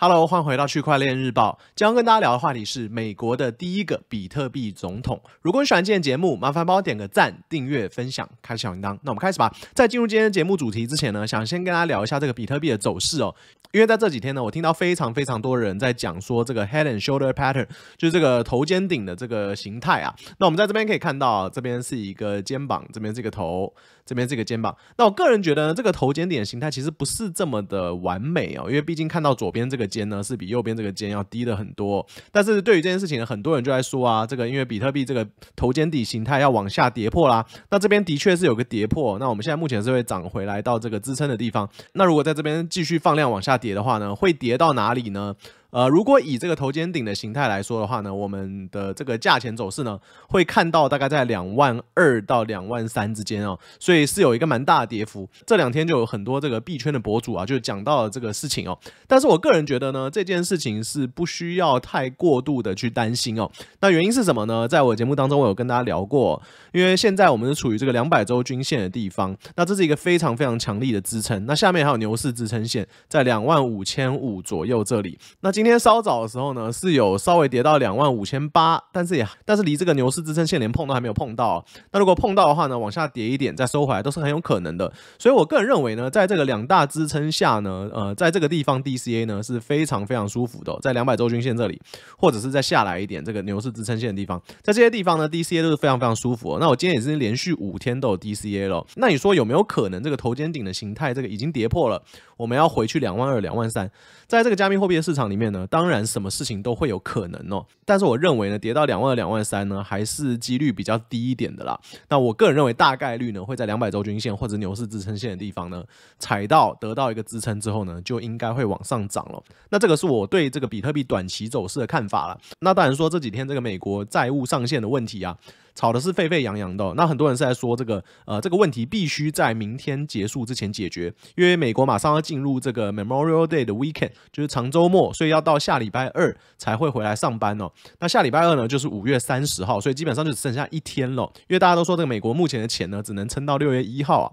Hello，欢迎回到区块链日报。今天跟大家聊的话题是美国的第一个比特币总统。如果你喜欢今天节目，麻烦帮我点个赞、订阅、分享、开小铃铛。那我们开始吧。在进入今天节目主题之前呢，想先跟大家聊一下这个比特币的走势哦。因为在这几天呢，我听到非常非常多人在讲说这个 Head and Shoulder Pattern，就是这个头肩顶的这个形态啊。那我们在这边可以看到，这边是一个肩膀，这边这个头，这边这个肩膀。那我个人觉得呢，这个头肩顶的形态其实不是这么的完美哦，因为毕竟看到左边这个。肩呢是比右边这个肩要低了很多，但是对于这件事情，很多人就在说啊，这个因为比特币这个头肩底形态要往下跌破啦，那这边的确是有个跌破，那我们现在目前是会涨回来到这个支撑的地方，那如果在这边继续放量往下跌的话呢，会跌到哪里呢？呃，如果以这个头肩顶的形态来说的话呢，我们的这个价钱走势呢，会看到大概在两万二到两万三之间哦，所以是有一个蛮大的跌幅。这两天就有很多这个币圈的博主啊，就讲到了这个事情哦。但是我个人觉得呢，这件事情是不需要太过度的去担心哦。那原因是什么呢？在我节目当中，我有跟大家聊过，因为现在我们是处于这个两百周均线的地方，那这是一个非常非常强力的支撑。那下面还有牛市支撑线在两万五千五左右这里，那。今天稍早的时候呢，是有稍微跌到两万五千八，但是也但是离这个牛市支撑线连碰都还没有碰到。那如果碰到的话呢，往下跌一点再收回来都是很有可能的。所以我个人认为呢，在这个两大支撑下呢，呃，在这个地方 D C A 呢是非常非常舒服的，在两百周均线这里，或者是再下来一点这个牛市支撑线的地方，在这些地方呢，D C A 都是非常非常舒服。那我今天也是连续五天都有 D C A 了。那你说有没有可能这个头肩顶的形态这个已经跌破了？我们要回去两万二、两万三，在这个加密货币的市场里面。当然，什么事情都会有可能哦。但是我认为呢，跌到两万、两万三呢，还是几率比较低一点的啦。那我个人认为，大概率呢会在两百周均线或者牛市支撑线的地方呢踩到，得到一个支撑之后呢，就应该会往上涨了。那这个是我对这个比特币短期走势的看法了。那当然说这几天这个美国债务上限的问题啊。吵的是沸沸扬扬的，那很多人是在说这个，呃，这个问题必须在明天结束之前解决，因为美国马上要进入这个 Memorial Day 的 weekend，就是长周末，所以要到下礼拜二才会回来上班哦。那下礼拜二呢，就是五月三十号，所以基本上就只剩下一天了，因为大家都说这个美国目前的钱呢，只能撑到六月一号啊。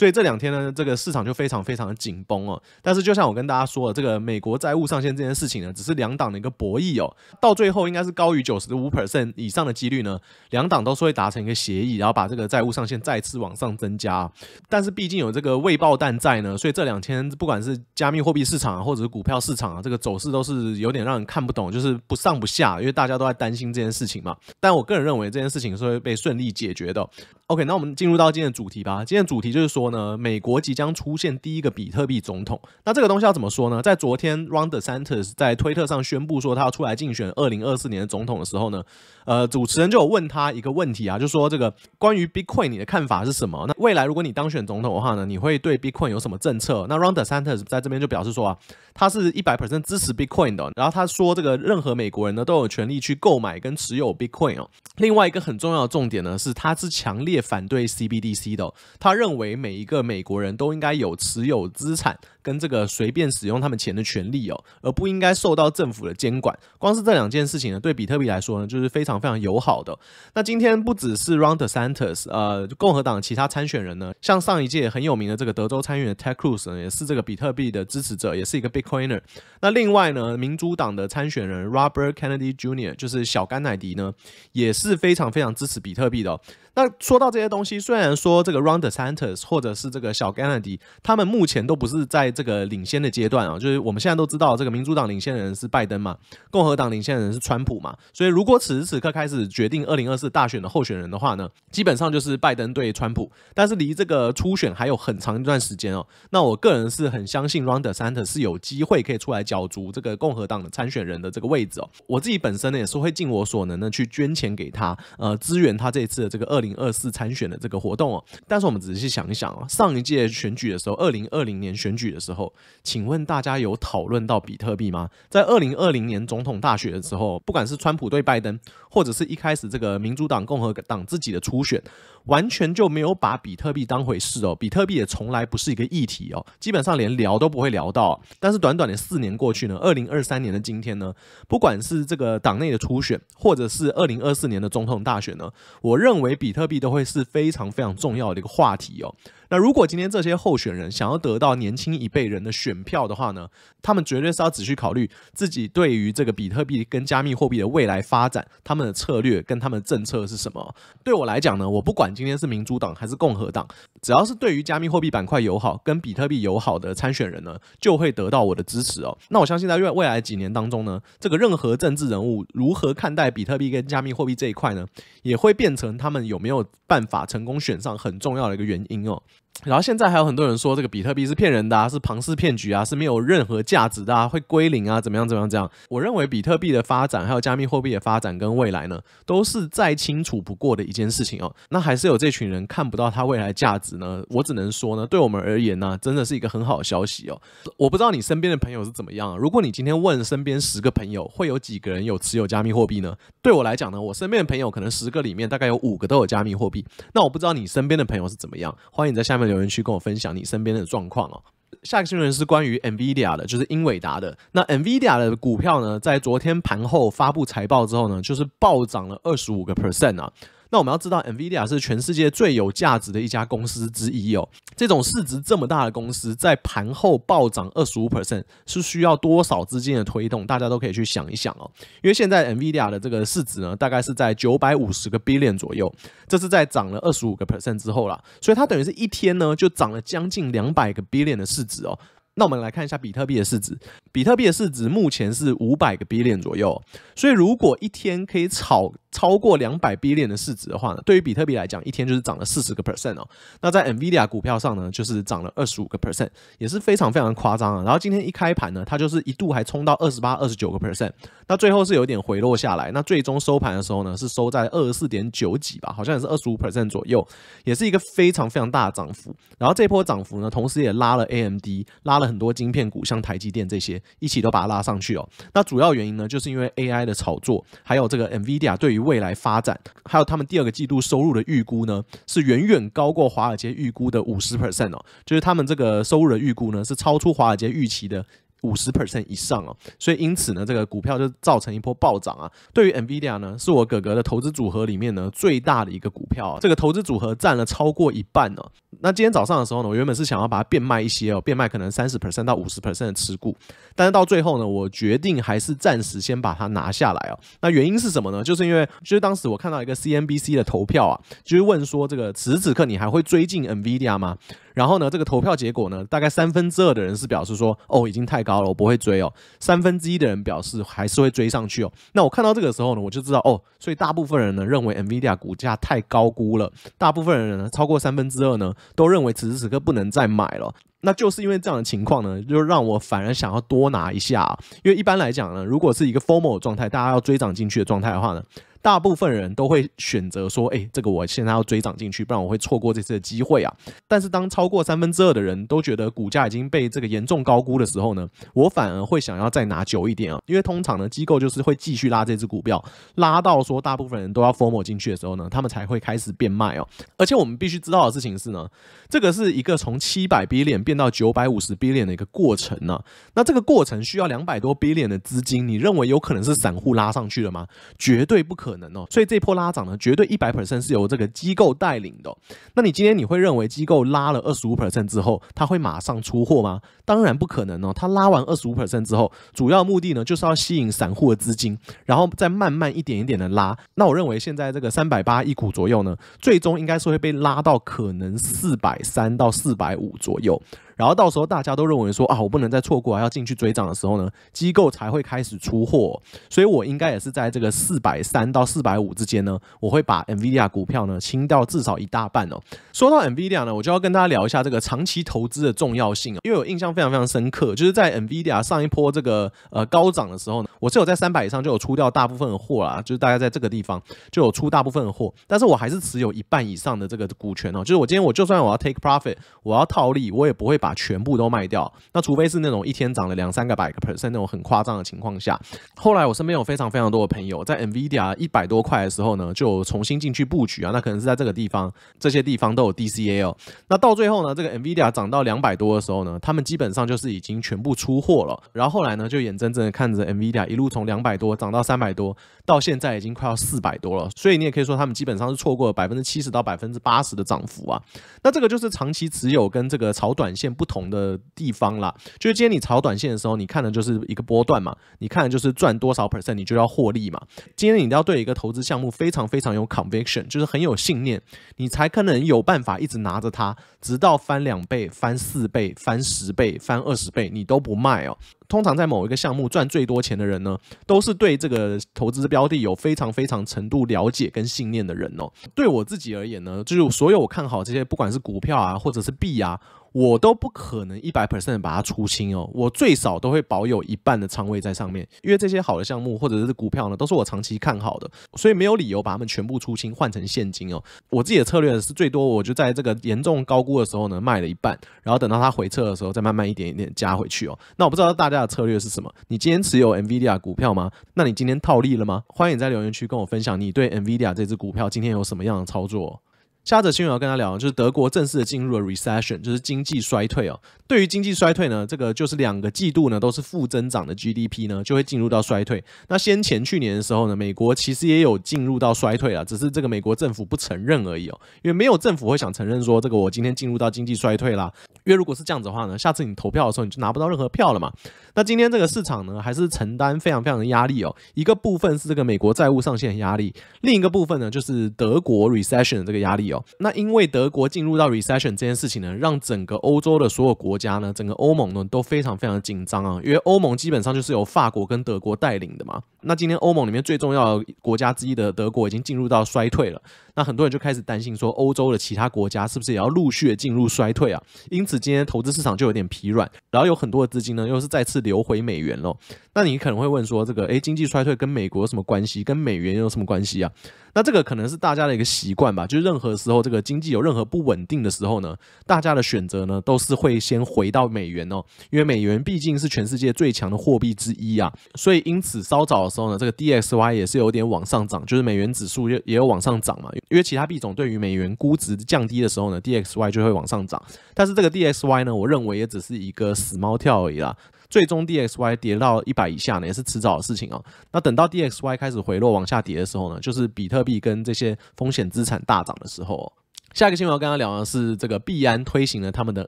所以这两天呢，这个市场就非常非常的紧绷哦。但是就像我跟大家说的，这个美国债务上限这件事情呢，只是两党的一个博弈哦。到最后应该是高于九十五 percent 以上的几率呢，两党都是会达成一个协议，然后把这个债务上限再次往上增加。但是毕竟有这个未爆弹在呢，所以这两天不管是加密货币市场啊，或者是股票市场啊，这个走势都是有点让人看不懂，就是不上不下，因为大家都在担心这件事情嘛。但我个人认为这件事情是会被顺利解决的。OK，那我们进入到今天的主题吧。今天的主题就是说呢，美国即将出现第一个比特币总统。那这个东西要怎么说呢？在昨天 r o n d e s a n t o s 在推特上宣布说他要出来竞选二零二四年的总统的时候呢，呃，主持人就有问他一个问题啊，就说这个关于 Bitcoin 你的看法是什么？那未来如果你当选总统的话呢，你会对 Bitcoin 有什么政策？那 r o n d e s a n t o s 在这边就表示说啊，他是一百 percent 支持 Bitcoin 的。然后他说这个任何美国人呢都有权利去购买跟持有 Bitcoin 哦。另外一个很重要的重点呢是他是强烈反对 CBDC 的，他认为每一个美国人都应该有持有资产跟这个随便使用他们钱的权利哦，而不应该受到政府的监管。光是这两件事情呢，对比特币来说呢，就是非常非常友好的。那今天不只是 r o n d e s a n t o s 呃，共和党其他参选人呢，像上一届很有名的这个德州参议员 Ted Cruz 也是这个比特币的支持者，也是一个 Bitcoiner。那另外呢，民主党的参选人 Robert Kennedy Jr. 就是小甘乃迪呢，也是非常非常支持比特币的。那说到这些东西，虽然说这个 Ronda Santos 或者是这个小 g a a 纳 y 他们目前都不是在这个领先的阶段啊。就是我们现在都知道，这个民主党领先的人是拜登嘛，共和党领先的人是川普嘛。所以如果此时此刻开始决定二零二四大选的候选人的话呢，基本上就是拜登对川普。但是离这个初选还有很长一段时间哦。那我个人是很相信 Ronda Santos 是有机会可以出来角逐这个共和党的参选人的这个位置哦。我自己本身呢也是会尽我所能的去捐钱给他，呃，支援他这次的这个二。零二四参选的这个活动哦，但是我们仔细想一想哦，上一届选举的时候，二零二零年选举的时候，请问大家有讨论到比特币吗？在二零二零年总统大选的时候，不管是川普对拜登，或者是一开始这个民主党、共和党自己的初选。完全就没有把比特币当回事哦，比特币也从来不是一个议题哦，基本上连聊都不会聊到。但是短短的四年过去呢，二零二三年的今天呢，不管是这个党内的初选，或者是二零二四年的总统大选呢，我认为比特币都会是非常非常重要的一个话题哦。那如果今天这些候选人想要得到年轻一辈人的选票的话呢，他们绝对是要仔细考虑自己对于这个比特币跟加密货币的未来发展，他们的策略跟他们的政策是什么。对我来讲呢，我不管今天是民主党还是共和党，只要是对于加密货币板块友好、跟比特币友好的参选人呢，就会得到我的支持哦。那我相信在未来几年当中呢，这个任何政治人物如何看待比特币跟加密货币这一块呢，也会变成他们有没有办法成功选上很重要的一个原因哦。然后现在还有很多人说这个比特币是骗人的啊，是庞氏骗局啊，是没有任何价值的啊，会归零啊，怎么样怎么样？这样我认为比特币的发展还有加密货币的发展跟未来呢，都是再清楚不过的一件事情哦。那还是有这群人看不到它未来价值呢？我只能说呢，对我们而言呢，真的是一个很好的消息哦。我不知道你身边的朋友是怎么样。啊，如果你今天问身边十个朋友，会有几个人有持有加密货币呢？对我来讲呢，我身边的朋友可能十个里面大概有五个都有加密货币。那我不知道你身边的朋友是怎么样？欢迎你在下面。留言区跟我分享你身边的状况哦。下一个新闻是关于 NVIDIA 的，就是英伟达的。那 NVIDIA 的股票呢，在昨天盘后发布财报之后呢，就是暴涨了二十五个 percent 啊。那我们要知道，NVIDIA 是全世界最有价值的一家公司之一哦。这种市值这么大的公司，在盘后暴涨二十五 percent，是需要多少资金的推动？大家都可以去想一想哦。因为现在 NVIDIA 的这个市值呢，大概是在九百五十个 billion 左右，这是在涨了二十五个 percent 之后啦。所以它等于是一天呢，就涨了将近两百个 billion 的市值哦。那我们来看一下比特币的市值，比特币的市值目前是五百个 billion 左右，所以如果一天可以炒。超过两百 billion 的市值的话呢，对于比特币来讲，一天就是涨了四十个 percent 哦。那在 Nvidia 股票上呢，就是涨了二十五个 percent，也是非常非常夸张啊。然后今天一开盘呢，它就是一度还冲到二十八、二十九个 percent，那最后是有点回落下来。那最终收盘的时候呢，是收在二十四点九几吧，好像也是二十五 percent 左右，也是一个非常非常大的涨幅。然后这波涨幅呢，同时也拉了 AMD，拉了很多晶片股，像台积电这些，一起都把它拉上去哦。那主要原因呢，就是因为 AI 的炒作，还有这个 Nvidia 对于未来发展，还有他们第二个季度收入的预估呢，是远远高过华尔街预估的五十 percent 哦，就是他们这个收入的预估呢，是超出华尔街预期的。五十 percent 以上哦，所以因此呢，这个股票就造成一波暴涨啊。对于 Nvidia 呢，是我哥哥的投资组合里面呢最大的一个股票，这个投资组合占了超过一半呢。那今天早上的时候呢，我原本是想要把它变卖一些哦，变卖可能三十 percent 到五十 percent 的持股，但是到最后呢，我决定还是暂时先把它拿下来哦。那原因是什么呢？就是因为其实当时我看到一个 CNBC 的投票啊，就是问说这个此此刻你还会追进 Nvidia 吗？然后呢，这个投票结果呢，大概三分之二的人是表示说，哦，已经太高了，我不会追哦。三分之一的人表示还是会追上去哦。那我看到这个时候呢，我就知道哦，所以大部分人呢认为 Nvidia 股价太高估了，大部分人呢超过三分之二呢都认为此时此刻不能再买了。那就是因为这样的情况呢，就让我反而想要多拿一下，因为一般来讲呢，如果是一个 formal 状态，大家要追涨进去的状态的话呢。大部分人都会选择说：“哎，这个我现在要追涨进去，不然我会错过这次的机会啊。”但是当超过三分之二的人都觉得股价已经被这个严重高估的时候呢，我反而会想要再拿久一点啊，因为通常呢，机构就是会继续拉这只股票，拉到说大部分人都要 f o r m 进去的时候呢，他们才会开始变卖哦。而且我们必须知道的事情是呢，这个是一个从七百 billion 变到九百五十 billion 的一个过程呢。那这个过程需要两百多 billion 的资金，你认为有可能是散户拉上去的吗？绝对不可。可能哦，所以这波拉涨呢，绝对一百 percent 是由这个机构带领的。那你今天你会认为机构拉了二十五 percent 之后，它会马上出货吗？当然不可能哦，他拉完二十五 percent 之后，主要目的呢就是要吸引散户的资金，然后再慢慢一点一点的拉。那我认为现在这个三百八一股左右呢，最终应该是会被拉到可能四百三到四百五左右。然后到时候大家都认为说啊，我不能再错过，要进去追涨的时候呢，机构才会开始出货，所以我应该也是在这个四百三到四百五之间呢，我会把 Nvidia 股票呢清掉至少一大半哦。说到 Nvidia 呢，我就要跟大家聊一下这个长期投资的重要性啊，因为我印象非常非常深刻，就是在 Nvidia 上一波这个呃高涨的时候呢，我是有在三百以上就有出掉大部分的货啦，就是大家在这个地方就有出大部分的货，但是我还是持有一半以上的这个股权哦，就是我今天我就算我要 take profit，我要套利，我也不会把。全部都卖掉，那除非是那种一天涨了两三个百个 percent 那种很夸张的情况下。后来我身边有非常非常多的朋友，在 NVIDIA 一百多块的时候呢，就重新进去布局啊。那可能是在这个地方，这些地方都有 d c l 那到最后呢，这个 NVIDIA 涨到两百多的时候呢，他们基本上就是已经全部出货了。然后后来呢，就眼睁睁的看着 NVIDIA 一路从两百多涨到三百多，到现在已经快要四百多了。所以你也可以说他们基本上是错过了百分之七十到百分之八十的涨幅啊。那这个就是长期持有跟这个炒短线。不同的地方啦，就是今天你炒短线的时候，你看的就是一个波段嘛，你看的就是赚多少 percent，你就要获利嘛。今天你要对一个投资项目非常非常有 conviction，就是很有信念，你才可能有办法一直拿着它，直到翻两倍、翻四倍、翻十倍、翻二十倍，你都不卖哦。通常在某一个项目赚最多钱的人呢，都是对这个投资标的有非常非常程度了解跟信念的人哦。对我自己而言呢，就是所有我看好这些不管是股票啊或者是币啊，我都不可能一百 percent 把它出清哦，我最少都会保有一半的仓位在上面，因为这些好的项目或者是股票呢，都是我长期看好的，所以没有理由把它们全部出清换成现金哦。我自己的策略是最多我就在这个严重高估的时候呢卖了一半，然后等到它回撤的时候再慢慢一点一点加回去哦。那我不知道大家。策略是什么？你今天持有 NVIDIA 股票吗？那你今天套利了吗？欢迎在留言区跟我分享你对 NVIDIA 这只股票今天有什么样的操作。下着新闻要跟他聊，就是德国正式的进入了 recession，就是经济衰退哦。对于经济衰退呢，这个就是两个季度呢都是负增长的 GDP 呢就会进入到衰退。那先前去年的时候呢，美国其实也有进入到衰退啊，只是这个美国政府不承认而已哦，因为没有政府会想承认说这个我今天进入到经济衰退啦，因为如果是这样子的话呢，下次你投票的时候你就拿不到任何票了嘛。那今天这个市场呢还是承担非常非常的压力哦，一个部分是这个美国债务上限压力，另一个部分呢就是德国 recession 的这个压力。那因为德国进入到 recession 这件事情呢，让整个欧洲的所有国家呢，整个欧盟呢都非常非常的紧张啊，因为欧盟基本上就是由法国跟德国带领的嘛。那今天欧盟里面最重要的国家之一的德国已经进入到衰退了，那很多人就开始担心说，欧洲的其他国家是不是也要陆续进入衰退啊？因此今天投资市场就有点疲软，然后有很多的资金呢又是再次流回美元了。那你可能会问说，这个诶经济衰退跟美国有什么关系？跟美元有什么关系啊？那这个可能是大家的一个习惯吧，就是任何时候这个经济有任何不稳定的时候呢，大家的选择呢都是会先回到美元哦，因为美元毕竟是全世界最强的货币之一啊，所以因此稍早的时候呢，这个 DXY 也是有点往上涨，就是美元指数也也有往上涨嘛，因为其他币种对于美元估值降低的时候呢，DXY 就会往上涨，但是这个 DXY 呢，我认为也只是一个死猫跳而已啦。最终 DXY 跌到一百以下呢，也是迟早的事情哦。那等到 DXY 开始回落往下跌的时候呢，就是比特币跟这些风险资产大涨的时候。哦。下一个新闻要跟大家聊的是，这个币安推行了他们的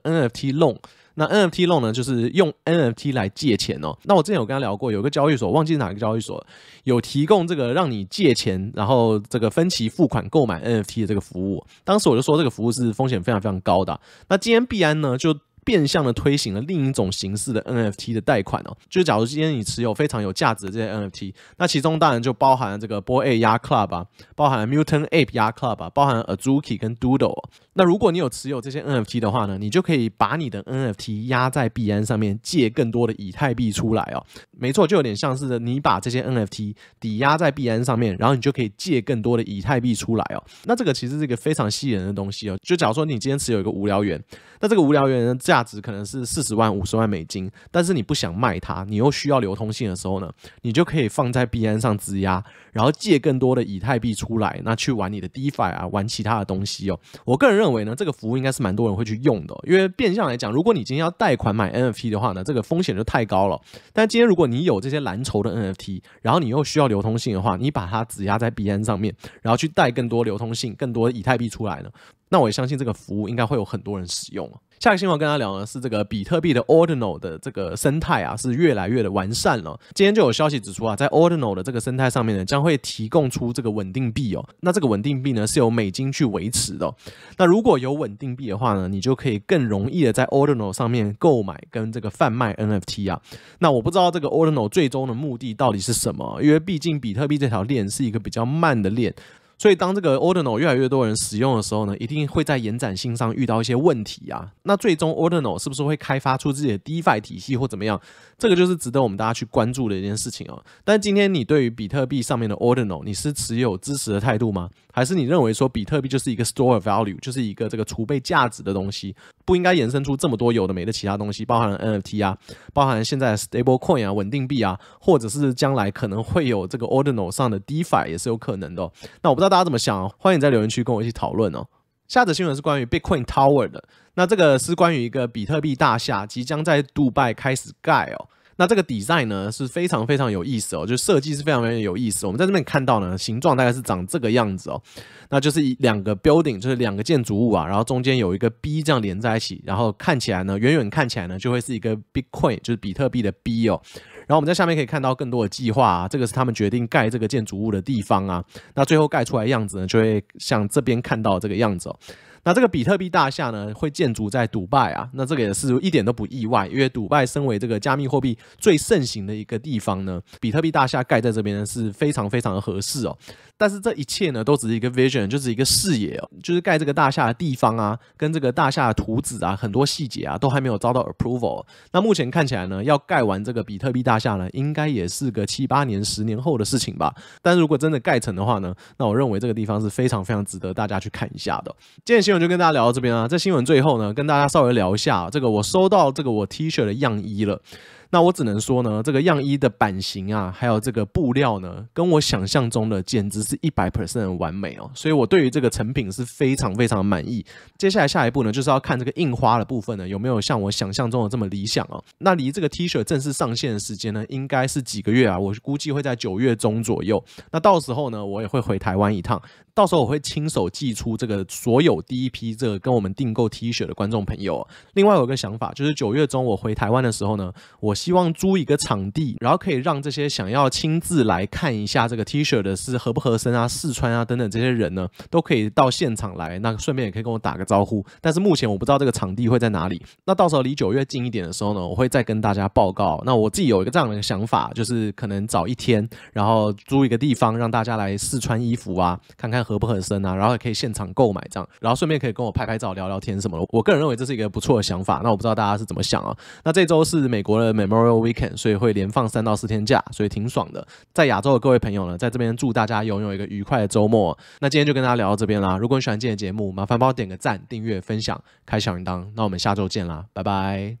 NFT loan。那 NFT loan 呢，就是用 NFT 来借钱哦。那我之前有跟他聊过，有个交易所，忘记哪个交易所，有提供这个让你借钱，然后这个分期付款购买 NFT 的这个服务。当时我就说这个服务是风险非常非常高的。那今天币安呢就。变相的推行了另一种形式的 NFT 的贷款哦，就是假如今天你持有非常有价值的这些 NFT，那其中当然就包含了这个 Boy A 压 Club 啊，包含 Mutant Ape 压 Club 啊，包含 A z o o k e 跟 Doodle。那如果你有持有这些 NFT 的话呢，你就可以把你的 NFT 压在 BN 上面，借更多的以太币出来哦。没错，就有点像是你把这些 NFT 抵押在 BN 上面，然后你就可以借更多的以太币出来哦。那这个其实是一个非常吸引人的东西哦。就假如说你今天持有一个无聊猿，那这个无聊猿呢？价值可能是四十万五十万美金，但是你不想卖它，你又需要流通性的时候呢，你就可以放在币安上质押，然后借更多的以太币出来，那去玩你的 DeFi 啊，玩其他的东西哦。我个人认为呢，这个服务应该是蛮多人会去用的，因为变相来讲，如果你今天要贷款买 NFT 的话呢，这个风险就太高了。但今天如果你有这些蓝筹的 NFT，然后你又需要流通性的话，你把它质押在币安上面，然后去贷更多流通性、更多以太币出来呢，那我也相信这个服务应该会有很多人使用了。下个新闻跟大家聊呢是这个比特币的 Ordinal 的这个生态啊是越来越的完善了。今天就有消息指出啊，在 Ordinal 的这个生态上面呢，将会提供出这个稳定币哦。那这个稳定币呢是由美金去维持的。那如果有稳定币的话呢，你就可以更容易的在 Ordinal 上面购买跟这个贩卖 NFT 啊。那我不知道这个 Ordinal 最终的目的到底是什么，因为毕竟比特币这条链是一个比较慢的链。所以，当这个 ordinal 越来越多人使用的时候呢，一定会在延展性上遇到一些问题啊。那最终 ordinal 是不是会开发出自己的 DeFi 体系或怎么样？这个就是值得我们大家去关注的一件事情啊。但今天你对于比特币上面的 ordinal，你是持有支持的态度吗？还是你认为说比特币就是一个 store value，就是一个这个储备价值的东西，不应该延伸出这么多有的没的其他东西？包含 NFT 啊，包含现在 stable coin 啊，稳定币啊，或者是将来可能会有这个 ordinal 上的 DeFi 也是有可能的。那我不知道。大家怎么想？欢迎在留言区跟我一起讨论哦。下则新闻是关于 Bitcoin Tower 的，那这个是关于一个比特币大厦即将在杜拜开始盖哦。那这个 design 呢是非常非常有意思哦，就设计是非常非常有意思。我们在这边看到呢，形状大概是长这个样子哦，那就是一两个 building，就是两个建筑物啊，然后中间有一个 B 这样连在一起，然后看起来呢，远远看起来呢就会是一个 Bitcoin，就是比特币的 B 哦。然后我们在下面可以看到更多的计划，这个是他们决定盖这个建筑物的地方啊。那最后盖出来样子呢，就会像这边看到这个样子哦。那这个比特币大厦呢，会建筑在迪拜啊？那这个也是一点都不意外，因为迪拜身为这个加密货币最盛行的一个地方呢，比特币大厦盖在这边是非常非常的合适哦。但是这一切呢，都只是一个 vision，就是一个视野，就是盖这个大厦的地方啊，跟这个大厦的图纸啊，很多细节啊，都还没有遭到 approval。那目前看起来呢，要盖完这个比特币大厦呢，应该也是个七八年、十年后的事情吧。但如果真的盖成的话呢，那我认为这个地方是非常非常值得大家去看一下的。今天新闻就跟大家聊到这边啊，在新闻最后呢，跟大家稍微聊一下，这个我收到这个我 T 恤的样衣了。那我只能说呢，这个样衣的版型啊，还有这个布料呢，跟我想象中的简直是一百 percent 完美哦，所以我对于这个成品是非常非常满意。接下来下一步呢，就是要看这个印花的部分呢，有没有像我想象中的这么理想哦。那离这个 T 恤正式上线的时间呢，应该是几个月啊？我估计会在九月中左右。那到时候呢，我也会回台湾一趟，到时候我会亲手寄出这个所有第一批这个跟我们订购 T 恤的观众朋友。另外有个想法，就是九月中我回台湾的时候呢，我。希望租一个场地，然后可以让这些想要亲自来看一下这个 t 恤的是合不合身啊、试穿啊等等这些人呢，都可以到现场来，那顺便也可以跟我打个招呼。但是目前我不知道这个场地会在哪里，那到时候离九月近一点的时候呢，我会再跟大家报告。那我自己有一个这样的想法，就是可能找一天，然后租一个地方让大家来试穿衣服啊，看看合不合身啊，然后也可以现场购买这样，然后顺便可以跟我拍拍照、聊聊天什么的。我个人认为这是一个不错的想法。那我不知道大家是怎么想啊？那这周是美国的美。Memorial Weekend，所以会连放三到四天假，所以挺爽的。在亚洲的各位朋友呢，在这边祝大家拥有一个愉快的周末。那今天就跟大家聊到这边啦。如果你喜欢今天的节目，麻烦帮我点个赞、订阅、分享、开小铃铛。那我们下周见啦，拜拜。